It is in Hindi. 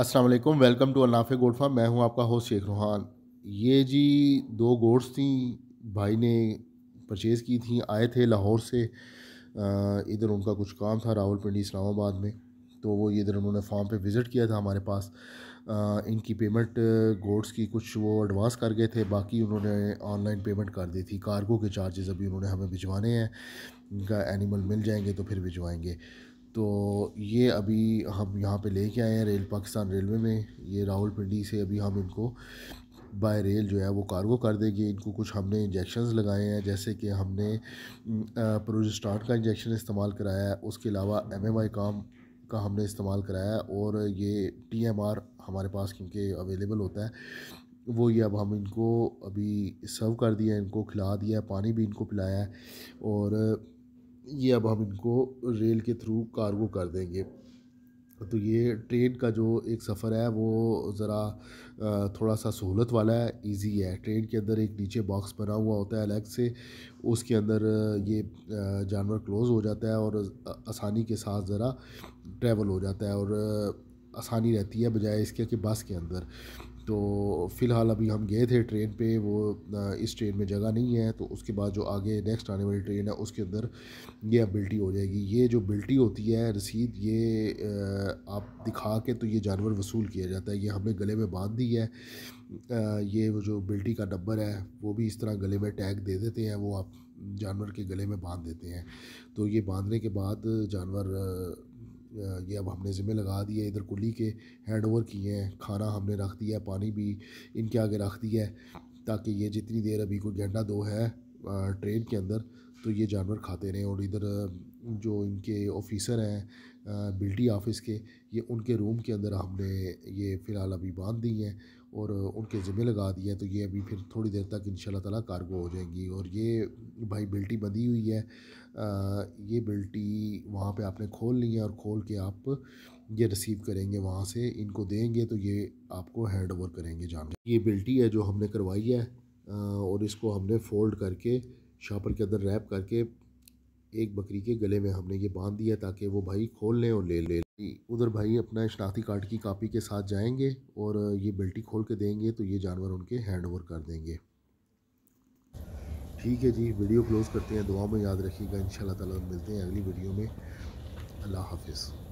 अस्सलाम वालेकुम वेलकम टू अनाफे गोड फार्म मैं हूं आपका होस्ट शेख रूहान ये जी दो गोड्स थी भाई ने परचेज़ की थी आए थे लाहौर से इधर उनका कुछ काम था पिंडी इस्लामाबाद में तो वो इधर उन्होंने फार्म पे विज़िट किया था हमारे पास आ, इनकी पेमेंट गोड्स की कुछ वो एडवांस कर गए थे बाकी उन्होंने ऑनलाइन पेमेंट कर दी थी कार्गो के चार्जेस अभी उन्होंने हमें भिजवाने हैं इनका एनिमल मिल जाएंगे तो फिर भिजवाएंगे तो ये अभी हम यहाँ पे लेके आए हैं रेल पाकिस्तान रेलवे में ये रावलपिंडी से अभी हम इनको बाय रेल जो है वो कार्गो कर देंगे इनको कुछ हमने इंजेक्शन लगाए हैं जैसे कि हमने प्रोजिस्टार्ट का इंजेक्शन इस्तेमाल कराया है उसके अलावा एम एम आई काम का हमने इस्तेमाल कराया और ये टी एम आर हमारे पास क्योंकि अवेलेबल होता है वो ये अब हम इनको अभी सर्व कर दिया इनको खिला दिया पानी भी इनको पिलाया और ये अब हम इनको रेल के थ्रू कार्गो कर देंगे तो ये ट्रेन का जो एक सफ़र है वो ज़रा थोड़ा सा सहूलत वाला है इजी है ट्रेन के अंदर एक नीचे बॉक्स बना हुआ होता है अलग से उसके अंदर ये जानवर क्लोज हो जाता है और आसानी के साथ ज़रा ट्रैवल हो जाता है और आसानी रहती है बजाय इसके कि बस के अंदर तो फ़िलहाल अभी हम गए थे ट्रेन पे वो इस ट्रेन में जगह नहीं है तो उसके बाद जो आगे नेक्स्ट आने वाली ट्रेन है उसके अंदर ये बिल्टी हो जाएगी ये जो बिल्टी होती है रसीद ये आप दिखा के तो ये जानवर वसूल किया जाता है ये हमने गले में बांध दी है ये वो जो बिल्टी का नंबर है वो भी इस तरह गले में टैग दे देते हैं वो आप जानवर के गले में बांध देते हैं तो ये बांधने के बाद जानवर ये अब हमने ज़िम्मे लगा दिए इधर कुली के हैंड ओवर किए हैं खाना हमने रख दिया है पानी भी इनके आगे रख दिया है ताकि ये जितनी देर अभी कोई घंटा दो है ट्रेन के अंदर तो ये जानवर खाते रहे और इधर जो इनके ऑफिसर हैं बिल्टी ऑफिस के ये उनके रूम के अंदर हमने ये फ़िलहाल अभी बांध दी हैं और उनके ज़िम्मे लगा दिए हैं तो ये अभी फिर थोड़ी देर तक इन ताला कार्गो हो जाएंगी और ये भाई बिल्टी बंधी हुई है आ, ये बिल्टी वहाँ पे आपने खोल ली है और खोल के आप ये रिसीव करेंगे वहाँ से इनको देंगे तो ये आपको हैंड ओवर करेंगे जानवर ये बिल्टी है जो हमने करवाई है और इसको हमने फोल्ड करके शॉपर के अंदर रैप करके एक बकरी के गले में हमने ये बांध दिया ताकि वो भाई खोल लें और ले ले उधर भाई अपना शनाख्ती कार्ड की कापी के साथ जाएंगे और ये बेल्टी खोल के देंगे तो ये जानवर उनके हैंड ओवर कर देंगे ठीक है जी वीडियो क्लोज़ करते हैं दुआ में याद रखिएगा इन ताला मिलते हैं अगली वीडियो में अल्लाह हाफिज़